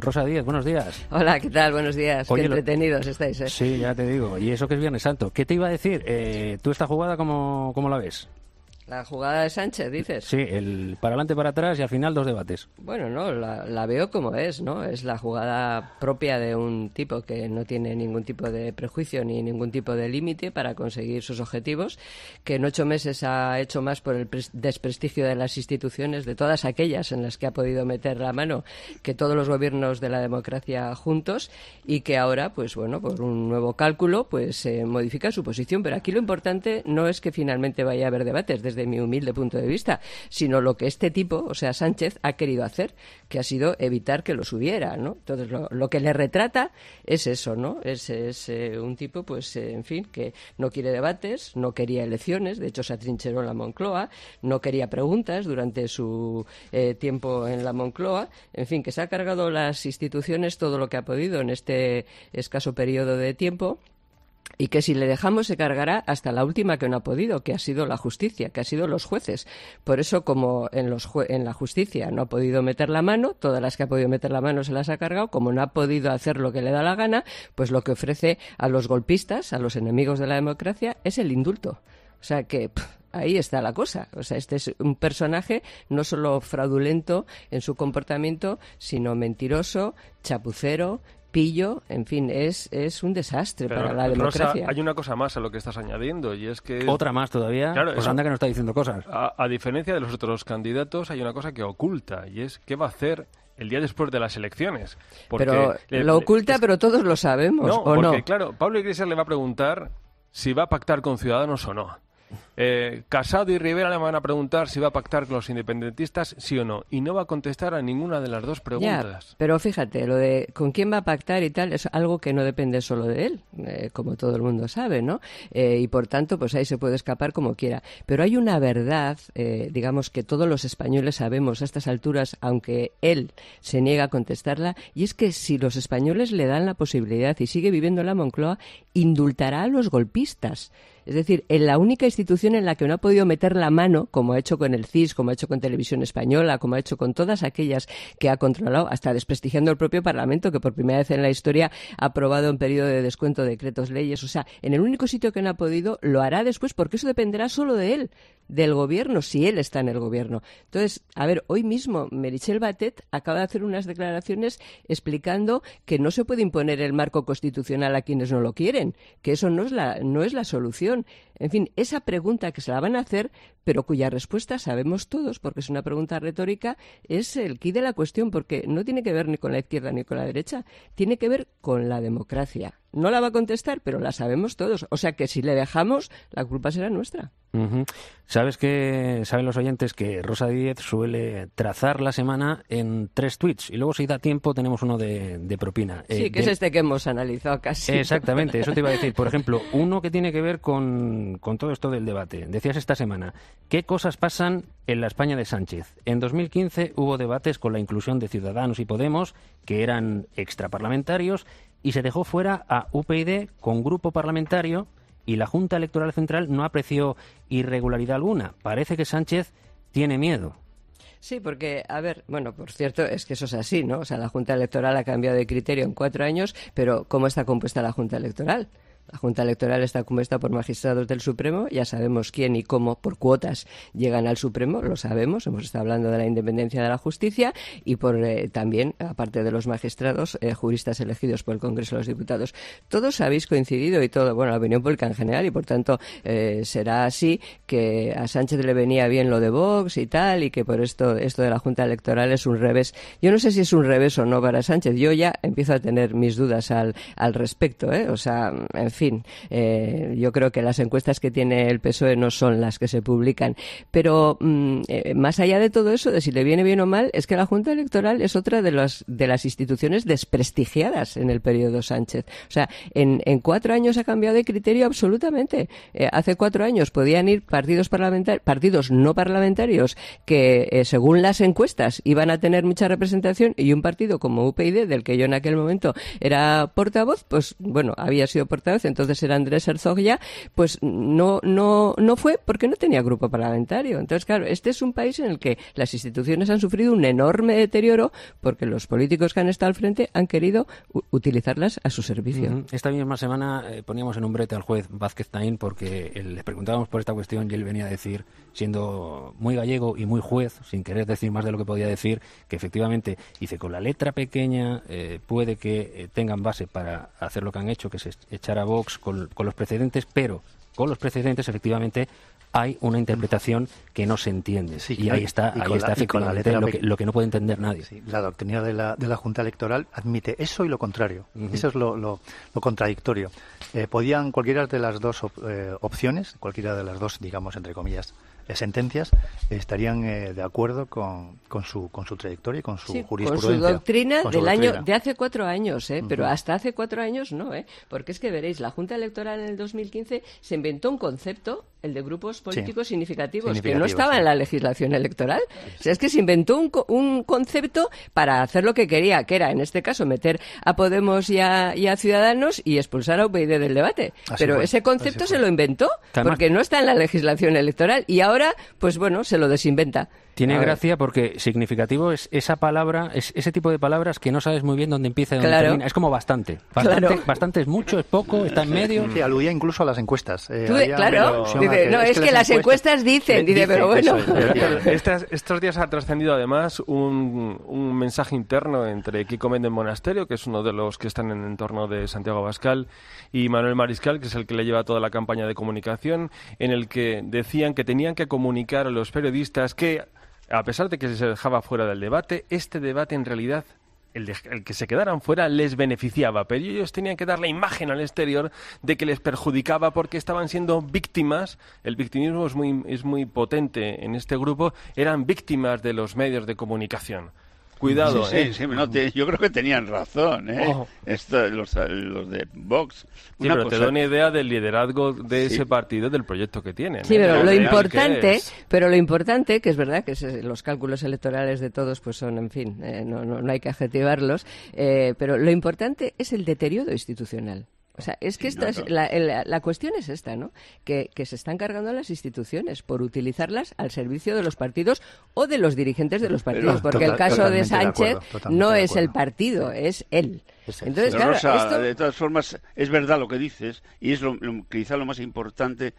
Rosa Díez, buenos días. Hola, ¿qué tal? Buenos días. Qué entretenidos estáis. ¿eh? Sí, ya te digo. Y eso que es Viernes Santo. ¿Qué te iba a decir? Eh, ¿Tú esta jugada como cómo la ves? La jugada de Sánchez, dices. Sí, el para adelante, para atrás y al final dos debates. Bueno, no, la, veo como es, ¿no? Es la jugada propia de un tipo que no tiene ningún tipo de prejuicio ni ningún tipo de límite para conseguir sus objetivos, que en ocho meses ha hecho más por el desprestigio de las instituciones, de todas aquellas en las que ha podido meter la mano, que todos los gobiernos de la democracia juntos y que ahora, pues bueno, por un nuevo cálculo, pues eh, modifica su posición. Pero aquí lo importante no es que finalmente vaya a haber debates de mi humilde punto de vista, sino lo que este tipo, o sea, Sánchez, ha querido hacer, que ha sido evitar que los hubiera, ¿no? Entonces, lo, que le retrata es eso, ¿no? Es, eh, un tipo, pues, eh, en fin, que no quiere debates, no quería elecciones, de hecho se atrincheró en la Moncloa, no quería preguntas durante su eh, tiempo en la Moncloa, en fin, que se ha cargado las instituciones todo lo que ha podido en este escaso periodo de tiempo y que si le dejamos se cargará hasta la última que no ha podido, que ha sido la justicia, que ha sido los jueces. Por eso, como en, los en la justicia no ha podido meter la mano, todas las que ha podido meter la mano se las ha cargado, como no ha podido hacer lo que le da la gana, pues lo que ofrece a los golpistas, a los enemigos de la democracia, es el indulto. O sea que ahí está la cosa. O sea, este es un personaje no solo fraudulento en su comportamiento, sino mentiroso, chapucero, pillo, en fin, es, es un desastre para la democracia. hay una cosa más a lo que estás añadiendo y es que... Otra más todavía. pues anda que no está diciendo cosas. A, diferencia de los otros candidatos, hay una cosa que oculta y es qué va a hacer el día después de las elecciones. pero lo oculta, pero todos lo sabemos, no, porque, no? claro, Pablo Iglesias le va a preguntar si va a pactar con Ciudadanos o no. Eh, Casado y Rivera le van a preguntar si va a pactar con los independentistas, sí o no, y no va a contestar a ninguna de las dos preguntas. pero fíjate, lo de con quién va a pactar y tal es algo que no depende solo de él, eh, como todo el mundo sabe, ¿no? Eh, y por tanto, pues ahí se puede escapar como quiera. Pero hay una verdad, digamos que todos los españoles sabemos a estas alturas, aunque él se niega a contestarla, y es que si los españoles le dan la posibilidad y sigue viviendo en la Moncloa, indultará a los golpistas. Es decir, en la única institución en la que no ha podido meter la mano, como ha hecho con el CIS, como ha hecho con Televisión Española, como ha hecho con todas aquellas que ha controlado, hasta desprestigiando el propio Parlamento, que por primera vez en la historia ha aprobado un periodo de descuento decretos, leyes. O sea, en el único sitio que no ha podido, lo hará después, porque eso dependerá solo de él del gobierno, si él está en el gobierno. Entonces, a ver, hoy mismo Merichel Batet acaba de hacer unas declaraciones explicando que no se puede imponer el marco constitucional a quienes no lo quieren, que eso no es la, no es la solución. En fin, esa pregunta que se la van a hacer, pero cuya respuesta sabemos todos, porque es una pregunta retórica, es el quid de la cuestión, porque no tiene que ver ni con la izquierda ni con la derecha, tiene que ver con la democracia no la va a contestar, pero la sabemos todos. O sea que si le dejamos, la culpa será nuestra. Sabes que saben los oyentes que Rosa Díez suele trazar la semana en tres tweets y luego si da tiempo tenemos uno de, propina. Eh, sí, que es este que hemos analizado casi. Exactamente, eso te iba a decir. Por ejemplo, uno que tiene que ver con, con todo esto del debate. Decías esta semana, ¿qué cosas pasan en la España de Sánchez? En 2015 hubo debates con la inclusión de Ciudadanos y Podemos, que eran extraparlamentarios, y se dejó fuera a UPyD con grupo parlamentario y la Junta Electoral Central no apreció irregularidad alguna. Parece que Sánchez tiene miedo. Sí, porque, a ver, bueno, por cierto, es que eso es así, ¿no? O sea, la Junta Electoral ha cambiado de criterio en cuatro años, pero ¿cómo está compuesta la Junta Electoral? La Junta Electoral está compuesta por magistrados del Supremo, ya sabemos quién y cómo por cuotas llegan al Supremo, lo sabemos, hemos estado hablando de la independencia de la justicia y por eh, también, aparte de los magistrados, eh, juristas elegidos por el Congreso de los Diputados. Todos habéis coincidido y todo, bueno, la opinión pública en general y por tanto eh, será así que a Sánchez le venía bien lo de Vox y tal y que por esto esto de la Junta Electoral es un revés. Yo no sé si es un revés o no para Sánchez. Yo ya empiezo a tener mis dudas al, al respecto, O sea, en en fin, eh, yo creo que las encuestas que tiene el PSOE no son las que se publican. Pero mm, eh, más allá de todo eso, de si le viene bien o mal, es que la Junta Electoral es otra de, las de las instituciones desprestigiadas en el periodo Sánchez. O sea, en, cuatro años ha cambiado de criterio absolutamente. Eh, hace cuatro años podían ir partidos parlamentarios, partidos no parlamentarios que según las encuestas iban a tener mucha representación y un partido como UPyD del que yo en aquel momento era portavoz, pues bueno, había sido portavoz entonces, era Andrés Herzog ya, pues no, no, no fue porque no tenía grupo parlamentario. Entonces, claro, este es un país en el que las instituciones han sufrido un enorme deterioro porque los políticos que han estado al frente han querido utilizarlas a su servicio. Esta misma semana eh, poníamos en un brete al juez Vázquez Tain porque le preguntábamos por esta cuestión y él venía a decir, siendo muy gallego y muy juez, sin querer decir más de lo que podía decir, que efectivamente, dice, con la letra pequeña eh, puede que eh, tengan base para hacer lo que han hecho, que se echar a con, los precedentes, pero con los precedentes efectivamente hay una interpretación que no se entiende. y ahí está, ahí está la, la lo, que, no puede entender nadie. la doctrina de la, Junta Electoral admite eso y lo contrario. Eso es lo, contradictorio. Eh, podían cualquiera de las dos eh, opciones, cualquiera de las dos, digamos, entre comillas, las sentencias estarían eh, de acuerdo con, con, su, con su trayectoria y con su jurisprudencia. Con su doctrina del año de hace cuatro años, ¿eh? pero hasta hace cuatro años no, ¿eh? porque es que veréis, la Junta Electoral en el 2015 se inventó un concepto el de grupos políticos significativos, que no estaba en la legislación electoral. O sea, es que se inventó un, un, concepto para hacer lo que quería, que era, en este caso, meter a Podemos y a, Ciudadanos y expulsar a UPyD del debate. Pero ese concepto se lo inventó porque no está en la legislación electoral y ahora, pues bueno, se lo desinventa. Tiene gracia porque significativo es esa palabra, es ese tipo de palabras que no sabes muy bien dónde empieza y dónde termina. Es como bastante. Bastante, es mucho, es poco, está en medio. Sí, aludía incluso a las encuestas. Eh, claro, no, es, que, las encuestas, dicen, dice, pero bueno. estos días ha trascendido además un, mensaje interno entre Kiko Méndez Monasterio, que es uno de los que están en el entorno de Santiago Bascal, y Manuel Mariscal, que es el que le lleva toda la campaña de comunicación, en el que decían que tenían que comunicar a los periodistas que, a pesar de que se dejaba fuera del debate, este debate en realidad el, que se quedaran fuera les beneficiaba, pero ellos tenían que dar la imagen al exterior de que les perjudicaba porque estaban siendo víctimas, el victimismo es muy, es muy potente en este grupo, eran víctimas de los medios de comunicación. Cuidado, ¿eh? yo creo que tenían razón, ¿eh? los, de Vox. Una pero te da una idea del liderazgo de ese partido, del proyecto que tiene. Sí, ¿eh? pero lo importante, pero lo importante, que es verdad que eh, los cálculos electorales de todos, pues son, en fin, no, no, hay que adjetivarlos, pero lo importante es el deterioro institucional. O sea, es que esta la, cuestión es esta, ¿no? Que, se están cargando las instituciones por utilizarlas al servicio de los partidos o de los dirigentes de los partidos, porque el caso de Sánchez no es el partido, es él. Entonces, de todas formas, es verdad lo que dices y es quizá lo más importante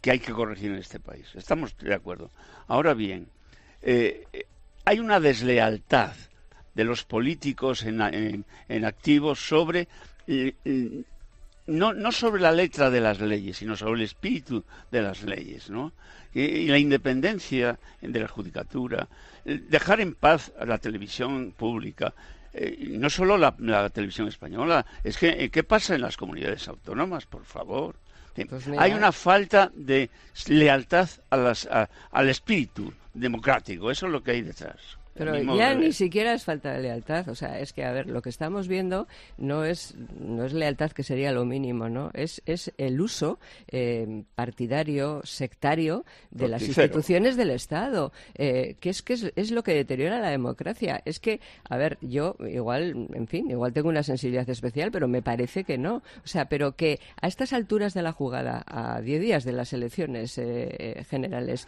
que hay que corregir en este país. Estamos de acuerdo. Ahora bien, eh, hay una deslealtad de los políticos en, activos sobre eh, eh, no, sobre la letra de las leyes, sino sobre el espíritu de las leyes, ¿no? Y, la independencia de la judicatura, dejar en paz a la televisión pública, eh, no solo la, televisión española, es que eh, ¿qué pasa en las comunidades autónomas, por favor? Pues hay una falta de lealtad al espíritu democrático, eso es lo que hay detrás. Pero ya ni siquiera es falta de lealtad, o sea, es que, a ver, lo que estamos viendo no es, no es lealtad que sería lo mínimo, ¿no? Es, es el uso eh, partidario, sectario de las instituciones del Estado, eh, que es que es, lo que deteriora la democracia. Es que, a ver, yo igual, en fin, igual tengo una sensibilidad especial, pero me parece que no. O sea, pero que a estas alturas de la jugada, a diez días de las elecciones eh, generales,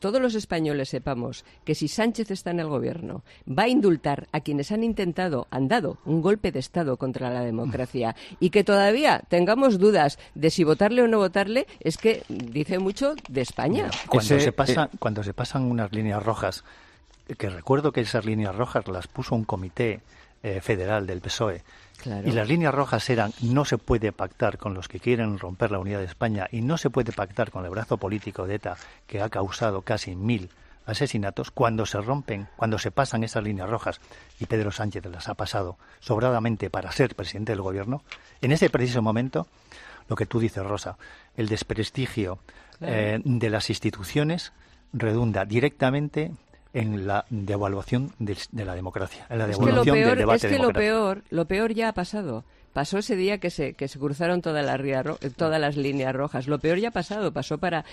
todos los españoles sepamos que si Sánchez está en gobierno. Va a indultar a quienes han intentado, han dado un golpe de Estado contra la democracia. Y que todavía tengamos dudas de si votarle o no votarle es que dice mucho de España. Eh, cuando, se, pasan unas líneas rojas, que recuerdo que esas líneas rojas las puso un comité eh, federal del PSOE. Y las líneas rojas eran no se puede pactar con los que quieren romper la unidad de España y no se puede pactar con el brazo político de ETA que ha causado casi mil asesinatos cuando se rompen, cuando se pasan esas líneas rojas, y Pedro Sánchez las ha pasado sobradamente para ser presidente del gobierno, en ese preciso momento, lo que tú dices, Rosa, el desprestigio eh, de las instituciones redunda directamente en la devaluación de, la democracia, es que lo peor, lo peor, ya ha pasado. Pasó ese día que se, que se cruzaron todas las, eh, todas las líneas rojas. Lo peor ya ha pasado. Pasó para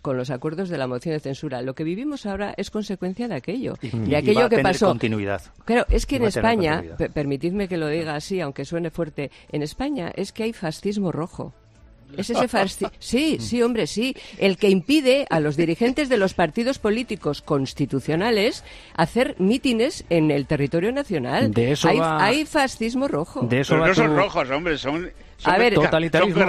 con los acuerdos de la moción de censura. Lo que vivimos ahora es consecuencia de aquello. Y, aquello que pasó. continuidad. es que en España, permitidme que lo diga así, aunque suene fuerte, en España es que hay fascismo rojo. Es ese fascismo. Sí, sí, hombre, sí. El que impide a los dirigentes de los partidos políticos constitucionales hacer mítines en el territorio nacional. De eso hay, hay fascismo rojo. De no son rojos, hombre, son a totalitarismo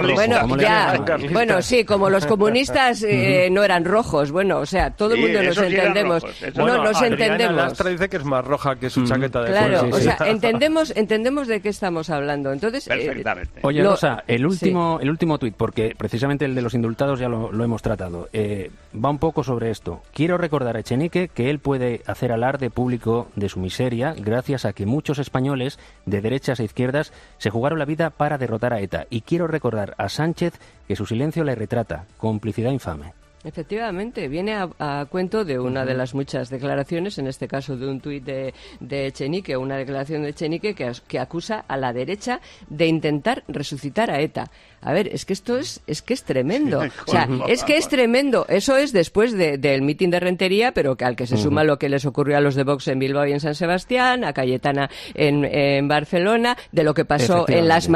bueno, sí, como los comunistas eh, no eran rojos, bueno, o sea, todo el mundo nos entendemos. no nos entendemos. Lastra dice que es más roja que su chaqueta de Claro, o sea, entendemos, entendemos de qué estamos hablando. Entonces, eh, Oye, Rosa, el último, el último tuit, porque precisamente el de los indultados ya lo, hemos tratado, eh, va un poco sobre esto. Quiero recordar a Echenique que él puede hacer alarde público de su miseria gracias a que muchos españoles de derechas e izquierdas se jugaron la vida para derrotar a y quiero recordar a Sánchez que su silencio le retrata, complicidad infame. Efectivamente, viene a, cuento de una de las muchas declaraciones, en este caso de un tuit de, de una declaración de Chenique que, que, acusa a la derecha de intentar resucitar a ETA. A ver, es que esto es, es que es tremendo. O sea, es que es tremendo. Eso es después del mitin de Rentería, pero que, al que se suma lo que les ocurrió a los de Vox en Bilbao y en San Sebastián, a Cayetana en, Barcelona, de lo que pasó en las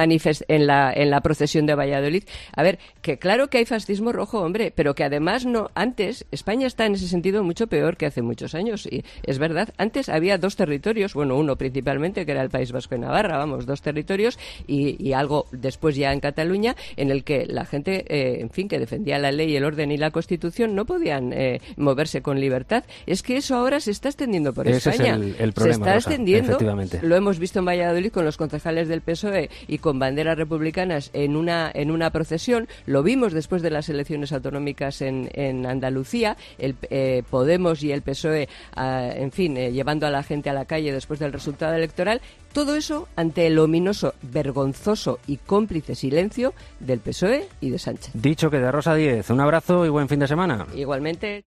en la, en la procesión de Valladolid. A ver, que claro que hay fascismo rojo, hombre, pero que además no, antes España está en ese sentido mucho peor que hace muchos años. Y es verdad, antes había dos territorios, bueno, uno principalmente, que era el País Vasco y Navarra, vamos, dos territorios, y, algo después ya en Cataluña, en el que la gente, eh, en fin, que defendía la ley, el orden y la Constitución, no podían eh, moverse con libertad. Es que eso ahora se está extendiendo por España. se está extendiendo extendiendo. Lo hemos visto en Valladolid con los concejales del PSOE y con banderas republicanas en una, en una procesión. Lo vimos después de las elecciones autonómicas en, en, Andalucía, el eh, Podemos y el PSOE, ah, en fin, eh, llevando a la gente a la calle después del resultado electoral, todo eso ante el ominoso, vergonzoso y cómplice silencio del PSOE y de Sánchez. Dicho que de Rosa 10, un abrazo y buen fin de semana. Igualmente.